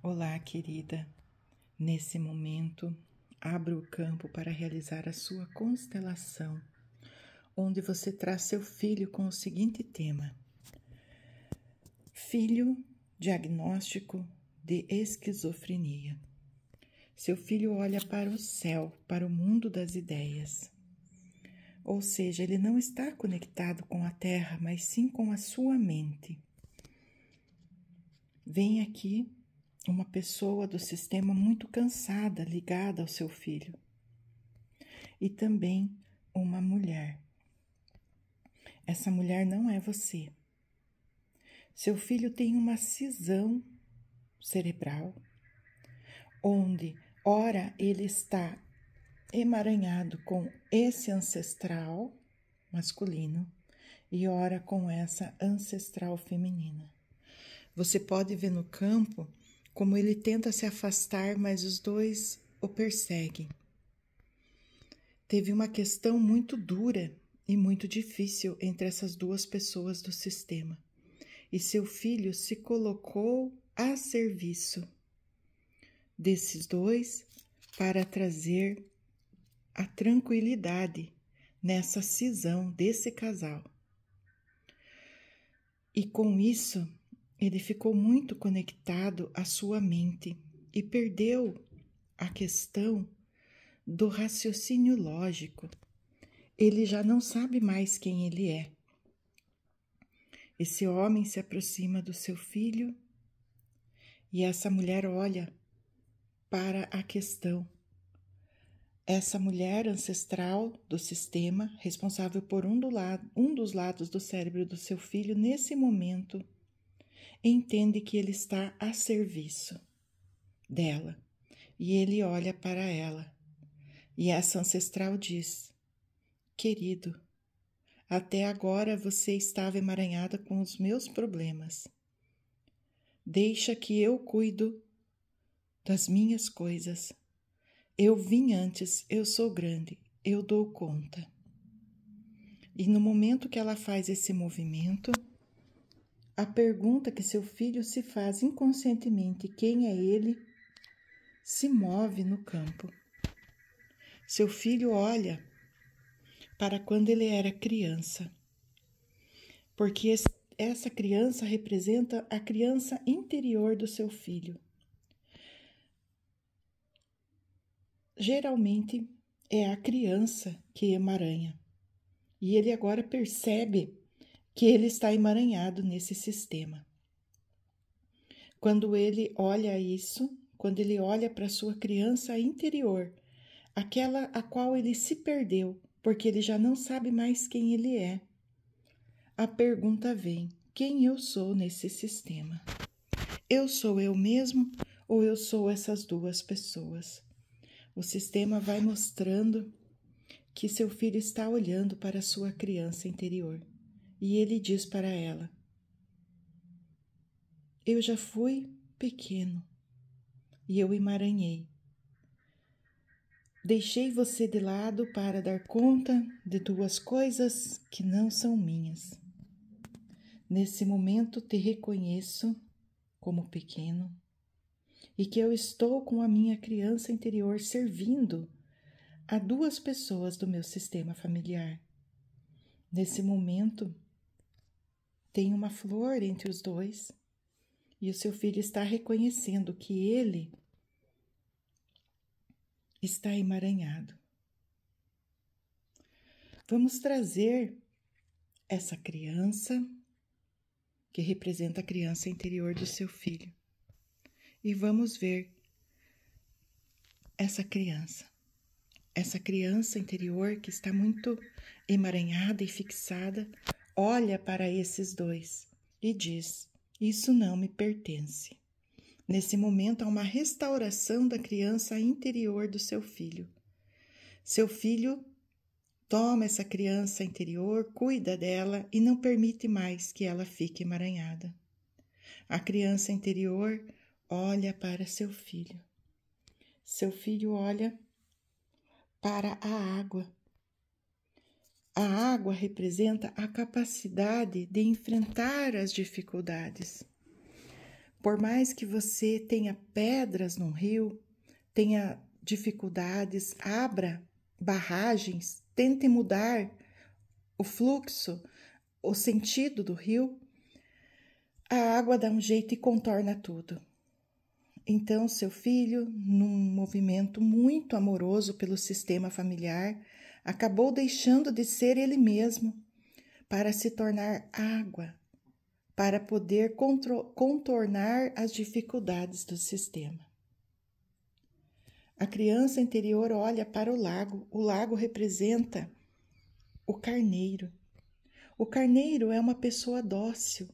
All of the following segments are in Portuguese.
Olá, querida. Nesse momento, abra o campo para realizar a sua constelação, onde você traz seu filho com o seguinte tema: Filho diagnóstico de esquizofrenia. Seu filho olha para o céu, para o mundo das ideias. Ou seja, ele não está conectado com a terra, mas sim com a sua mente. Vem aqui uma pessoa do sistema muito cansada ligada ao seu filho, e também uma mulher. Essa mulher não é você. Seu filho tem uma cisão cerebral, onde, ora, ele está emaranhado com esse ancestral masculino e ora com essa ancestral feminina. Você pode ver no campo como ele tenta se afastar, mas os dois o perseguem. Teve uma questão muito dura e muito difícil entre essas duas pessoas do sistema, e seu filho se colocou a serviço desses dois para trazer a tranquilidade nessa cisão desse casal. E com isso, ele ficou muito conectado à sua mente e perdeu a questão do raciocínio lógico. Ele já não sabe mais quem ele é. Esse homem se aproxima do seu filho e essa mulher olha para a questão. Essa mulher ancestral do sistema, responsável por um, do lado, um dos lados do cérebro do seu filho, nesse momento entende que ele está a serviço dela e ele olha para ela. E essa ancestral diz: Querido, até agora você estava emaranhada com os meus problemas. Deixa que eu cuido das minhas coisas. Eu vim antes, eu sou grande, eu dou conta. E no momento que ela faz esse movimento, a pergunta que seu filho se faz inconscientemente, quem é ele, se move no campo. Seu filho olha para quando ele era criança, porque essa criança representa a criança interior do seu filho. Geralmente é a criança que emaranha, e ele agora percebe que ele está emaranhado nesse sistema. Quando ele olha isso, quando ele olha para sua criança interior, aquela a qual ele se perdeu, porque ele já não sabe mais quem ele é, a pergunta vem: quem eu sou nesse sistema? Eu sou eu mesmo ou eu sou essas duas pessoas? O sistema vai mostrando que seu filho está olhando para sua criança interior e ele diz para ela: Eu já fui pequeno e eu emaranhei. Deixei você de lado para dar conta de duas coisas que não são minhas. Nesse momento te reconheço como pequeno e que eu estou com a minha criança interior servindo a duas pessoas do meu sistema familiar. Nesse momento, tem uma flor entre os dois. E o seu filho está reconhecendo que ele está emaranhado. Vamos trazer essa criança, que representa a criança interior do seu filho, e vamos ver essa criança. Essa criança interior que está muito emaranhada e fixada olha para esses dois e diz: Isso não me pertence. Nesse momento, há uma restauração da criança interior do seu filho. Seu filho toma essa criança interior, cuida dela e não permite mais que ela fique emaranhada. A criança interior olha para seu filho. Seu filho olha para a água a água representa a capacidade de enfrentar as dificuldades. Por mais que você tenha pedras no rio, tenha dificuldades, abra barragens, tente mudar o fluxo, o sentido do rio, a água dá um jeito e contorna tudo. Então, seu filho, num movimento muito amoroso pelo sistema familiar, acabou deixando de ser ele mesmo para se tornar água, para poder contornar as dificuldades do sistema. A criança interior olha para o lago. O lago representa o carneiro. O carneiro é uma pessoa dócil.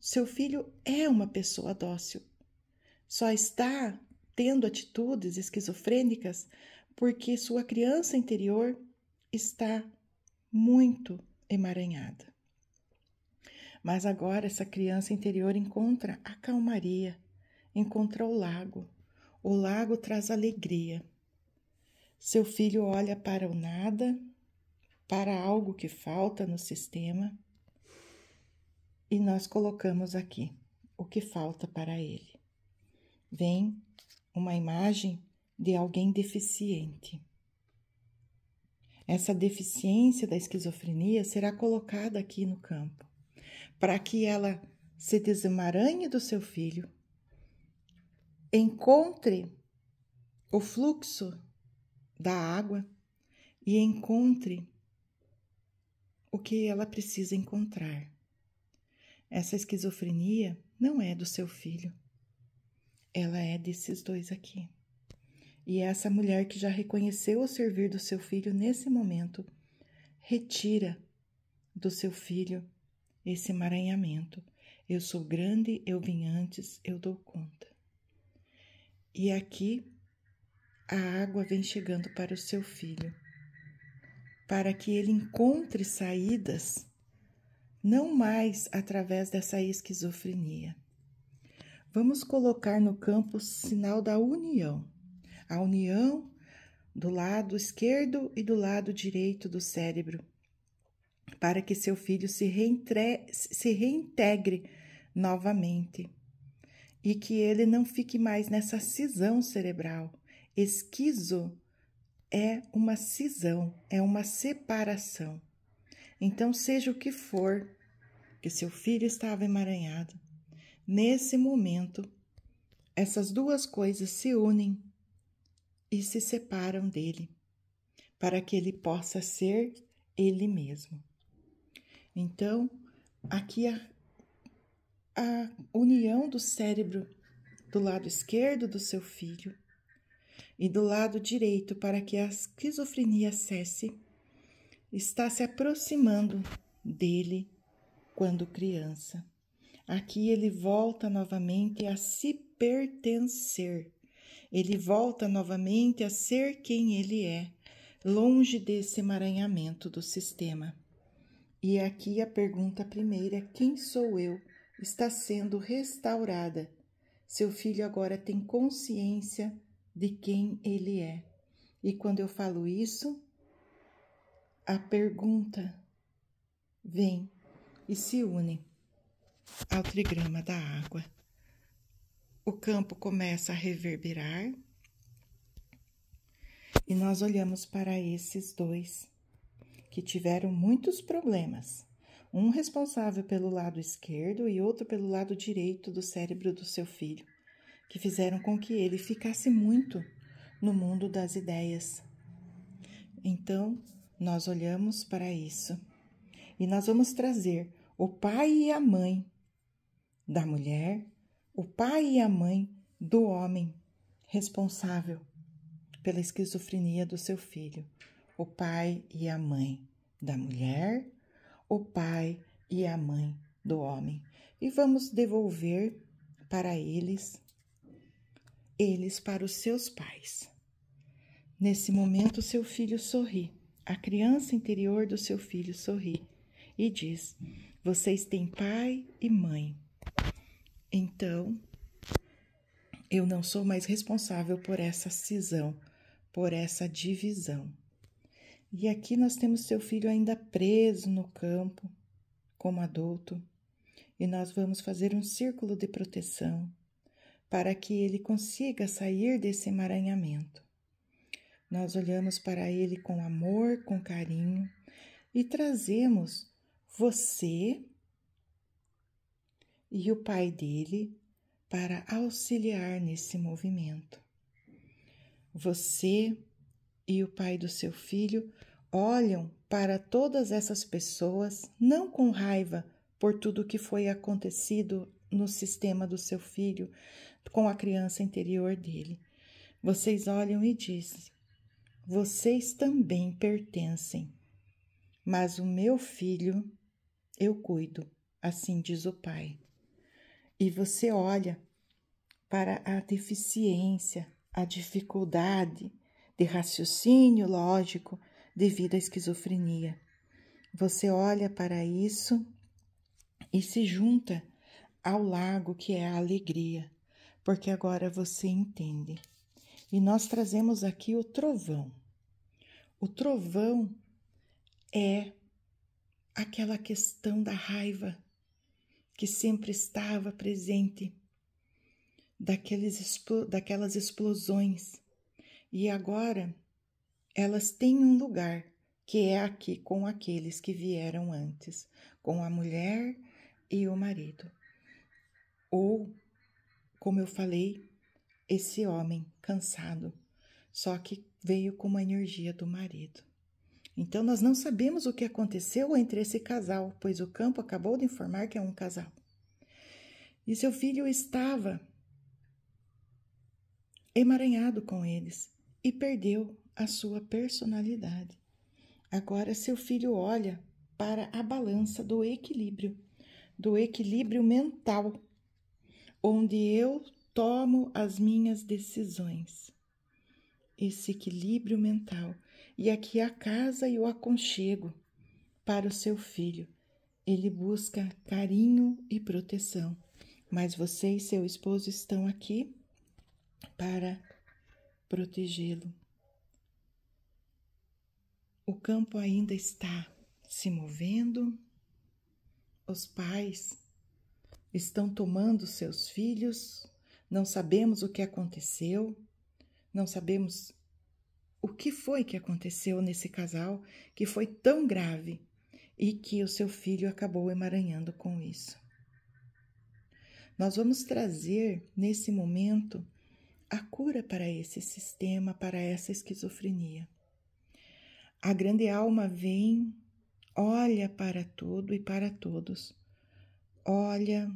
Seu filho é uma pessoa dócil. Só está tendo atitudes esquizofrênicas porque sua criança interior está muito emaranhada. Mas agora essa criança interior encontra a calmaria, encontra o lago. O lago traz alegria. Seu filho olha para o nada, para algo que falta no sistema, e nós colocamos aqui o que falta para ele. Vem uma imagem de alguém deficiente. Essa deficiência da esquizofrenia será colocada aqui no campo, para que ela se desemaranhe do seu filho, encontre o fluxo da água e encontre o que ela precisa encontrar. Essa esquizofrenia não é do seu filho, ela é desses dois aqui. E é essa mulher que já reconheceu o servir do seu filho nesse momento, retira do seu filho esse emaranhamento. Eu sou grande, eu vim antes, eu dou conta. E aqui a água vem chegando para o seu filho, para que ele encontre saídas, não mais através dessa esquizofrenia. Vamos colocar no campo o sinal da união a união do lado esquerdo e do lado direito do cérebro, para que seu filho se, se reintegre novamente e que ele não fique mais nessa cisão cerebral. Esquizo é uma cisão, é uma separação. Então, seja o que for que seu filho estava emaranhado, nesse momento, essas duas coisas se unem e se separam dele, para que ele possa ser ele mesmo. Então, aqui a, a união do cérebro do lado esquerdo do seu filho e do lado direito para que a esquizofrenia cesse, está se aproximando dele quando criança. Aqui ele volta novamente a se pertencer ele volta novamente a ser quem ele é, longe desse emaranhamento do sistema. E aqui a pergunta primeira: quem sou eu? está sendo restaurada. Seu filho agora tem consciência de quem ele é. E quando eu falo isso, a pergunta vem e se une ao trigrama da água o campo começa a reverberar e nós olhamos para esses dois que tiveram muitos problemas, um responsável pelo lado esquerdo e outro pelo lado direito do cérebro do seu filho, que fizeram com que ele ficasse muito no mundo das ideias. Então, nós olhamos para isso e nós vamos trazer o pai e a mãe da mulher o pai e a mãe do homem responsável pela esquizofrenia do seu filho, o pai e a mãe da mulher, o pai e a mãe do homem. E vamos devolver para eles, eles para os seus pais. Nesse momento, seu filho sorri, a criança interior do seu filho sorri e diz: Vocês têm pai e mãe então, eu não sou mais responsável por essa cisão, por essa divisão. E aqui nós temos seu filho ainda preso no campo, como adulto, e nós vamos fazer um círculo de proteção para que ele consiga sair desse emaranhamento. Nós olhamos para ele com amor, com carinho e trazemos você e o pai dele para auxiliar nesse movimento. Você e o pai do seu filho olham para todas essas pessoas não com raiva por tudo que foi acontecido no sistema do seu filho com a criança interior dele. Vocês olham e dizem: Vocês também pertencem, mas o meu filho eu cuido, assim diz o pai e você olha para a deficiência, a dificuldade de raciocínio lógico devido à esquizofrenia. Você olha para isso e se junta ao lago que é a alegria, porque agora você entende. E nós trazemos aqui o trovão. O trovão é aquela questão da raiva, que sempre estava presente, daqueles, daquelas explosões. E agora elas têm um lugar que é aqui com aqueles que vieram antes, com a mulher e o marido. Ou, como eu falei, esse homem cansado, só que veio com uma energia do marido. Então, nós não sabemos o que aconteceu entre esse casal, pois o campo acabou de informar que é um casal. E seu filho estava emaranhado com eles e perdeu a sua personalidade. Agora, seu filho olha para a balança do equilíbrio, do equilíbrio mental, onde eu tomo as minhas decisões. Esse equilíbrio mental e aqui a casa e o aconchego para o seu filho. Ele busca carinho e proteção, mas você e seu esposo estão aqui para protegê-lo. O campo ainda está se movendo, os pais estão tomando seus filhos, não sabemos o que aconteceu, não sabemos o que foi que aconteceu nesse casal que foi tão grave e que o seu filho acabou emaranhando com isso. Nós vamos trazer nesse momento a cura para esse sistema, para essa esquizofrenia. A grande alma vem, olha para tudo e para todos, olha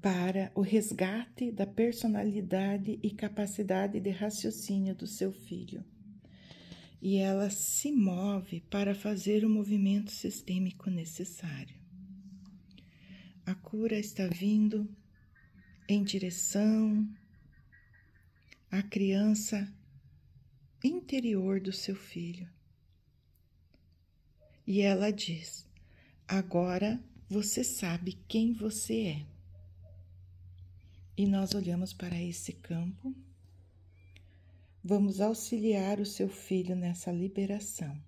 para o resgate da personalidade e capacidade de raciocínio do seu filho. E ela se move para fazer o movimento sistêmico necessário. A cura está vindo em direção à criança interior do seu filho. E ela diz: Agora você sabe quem você é e nós olhamos para esse campo. Vamos auxiliar o seu filho nessa liberação.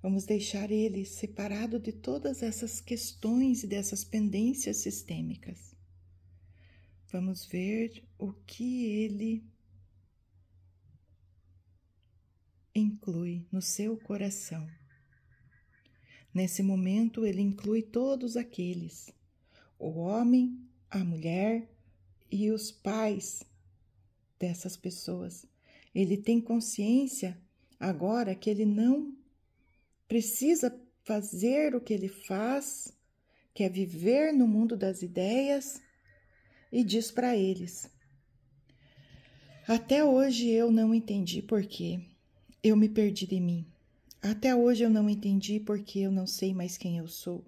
Vamos deixar ele separado de todas essas questões e dessas pendências sistêmicas. Vamos ver o que ele inclui no seu coração. Nesse momento, ele inclui todos aqueles: o homem, a mulher, e os pais dessas pessoas. Ele tem consciência agora que ele não precisa fazer o que ele faz, que é viver no mundo das ideias, e diz para eles: Até hoje eu não entendi por que eu me perdi de mim. Até hoje eu não entendi porque eu não sei mais quem eu sou.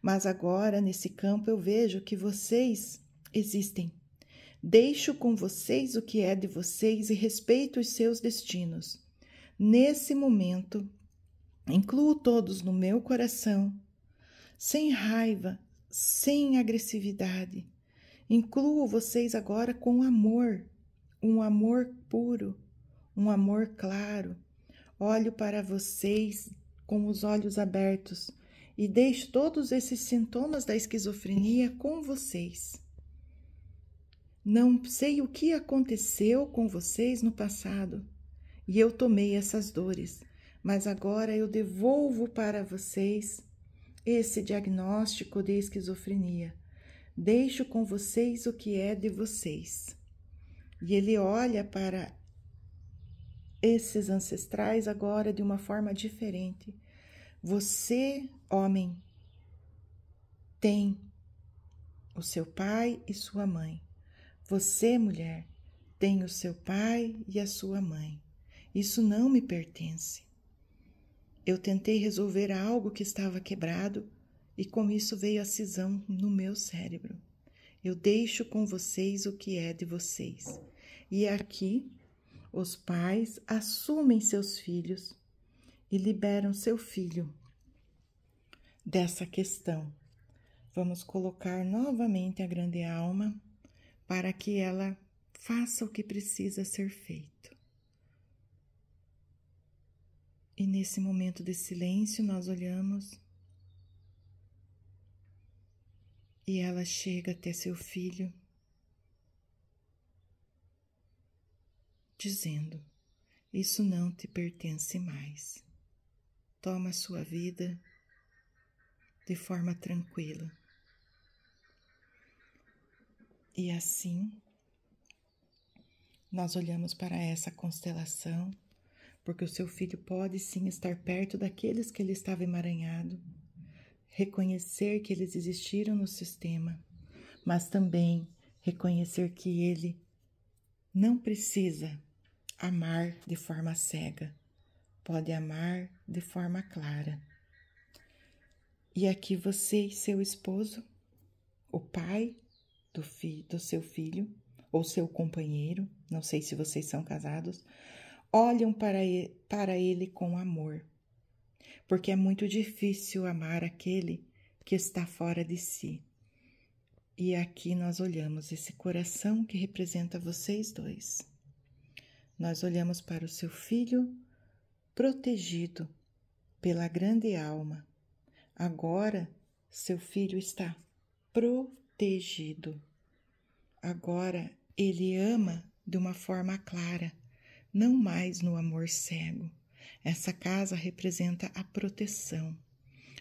Mas agora, nesse campo, eu vejo que vocês existem. Deixo com vocês o que é de vocês e respeito os seus destinos. Nesse momento, incluo todos no meu coração, sem raiva, sem agressividade. Incluo vocês agora com amor, um amor puro, um amor claro. Olho para vocês com os olhos abertos e deixo todos esses sintomas da esquizofrenia com vocês. Não sei o que aconteceu com vocês no passado e eu tomei essas dores, mas agora eu devolvo para vocês esse diagnóstico de esquizofrenia. Deixo com vocês o que é de vocês. E ele olha para esses ancestrais agora de uma forma diferente. Você, homem, tem o seu pai e sua mãe. Você, mulher, tem o seu pai e a sua mãe. Isso não me pertence. Eu tentei resolver algo que estava quebrado e com isso veio a cisão no meu cérebro. Eu deixo com vocês o que é de vocês. E aqui, os pais assumem seus filhos e liberam seu filho dessa questão. Vamos colocar novamente a grande alma para que ela faça o que precisa ser feito. E nesse momento de silêncio, nós olhamos e ela chega até seu filho, dizendo: Isso não te pertence mais. Toma sua vida de forma tranquila e assim, nós olhamos para essa constelação, porque o seu filho pode sim estar perto daqueles que ele estava emaranhado, reconhecer que eles existiram no sistema, mas também reconhecer que ele não precisa amar de forma cega, pode amar de forma clara. E aqui você e seu esposo, o pai do, fi, do seu filho ou seu companheiro, não sei se vocês são casados, olham para ele, para ele com amor, porque é muito difícil amar aquele que está fora de si. E aqui nós olhamos esse coração que representa vocês dois. Nós olhamos para o seu filho protegido pela grande alma. Agora seu filho está protegido. Agora ele ama de uma forma clara, não mais no amor cego. Essa casa representa a proteção,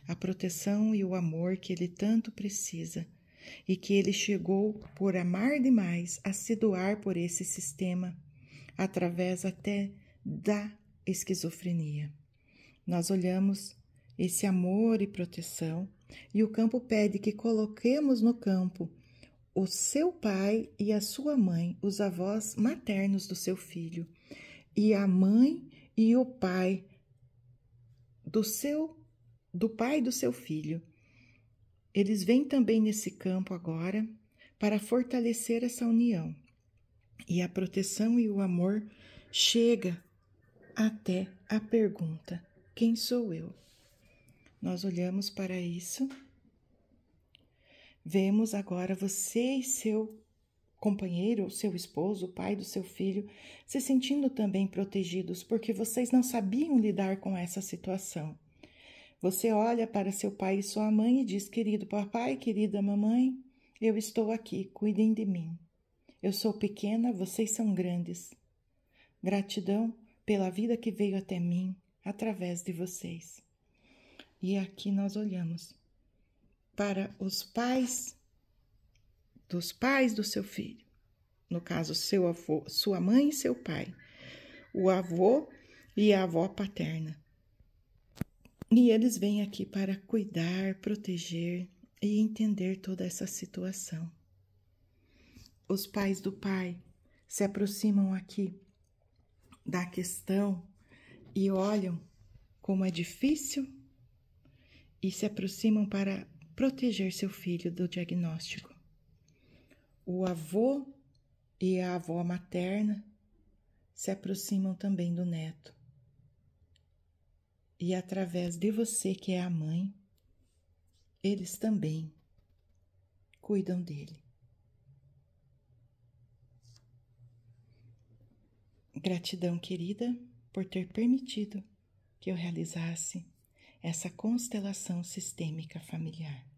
a proteção e o amor que ele tanto precisa, e que ele chegou por amar demais a se doar por esse sistema, através até da esquizofrenia. Nós olhamos esse amor e proteção, e o campo pede que coloquemos no campo o seu pai e a sua mãe, os avós maternos do seu filho, e a mãe e o pai do seu do pai do seu filho. Eles vêm também nesse campo agora para fortalecer essa união. E a proteção e o amor chega até a pergunta: quem sou eu? Nós olhamos para isso Vemos agora você e seu companheiro, seu esposo, o pai do seu filho, se sentindo também protegidos, porque vocês não sabiam lidar com essa situação. Você olha para seu pai e sua mãe e diz: Querido papai, querida mamãe, eu estou aqui, cuidem de mim. Eu sou pequena, vocês são grandes. Gratidão pela vida que veio até mim através de vocês. E aqui nós olhamos para os pais dos pais do seu filho, no caso seu avô, sua mãe e seu pai, o avô e a avó paterna. E eles vêm aqui para cuidar, proteger e entender toda essa situação. Os pais do pai se aproximam aqui da questão e olham como é difícil e se aproximam para proteger seu filho do diagnóstico. O avô e a avó materna se aproximam também do neto. E através de você, que é a mãe, eles também cuidam dele. Gratidão, querida, por ter permitido que eu realizasse essa constelação sistêmica familiar.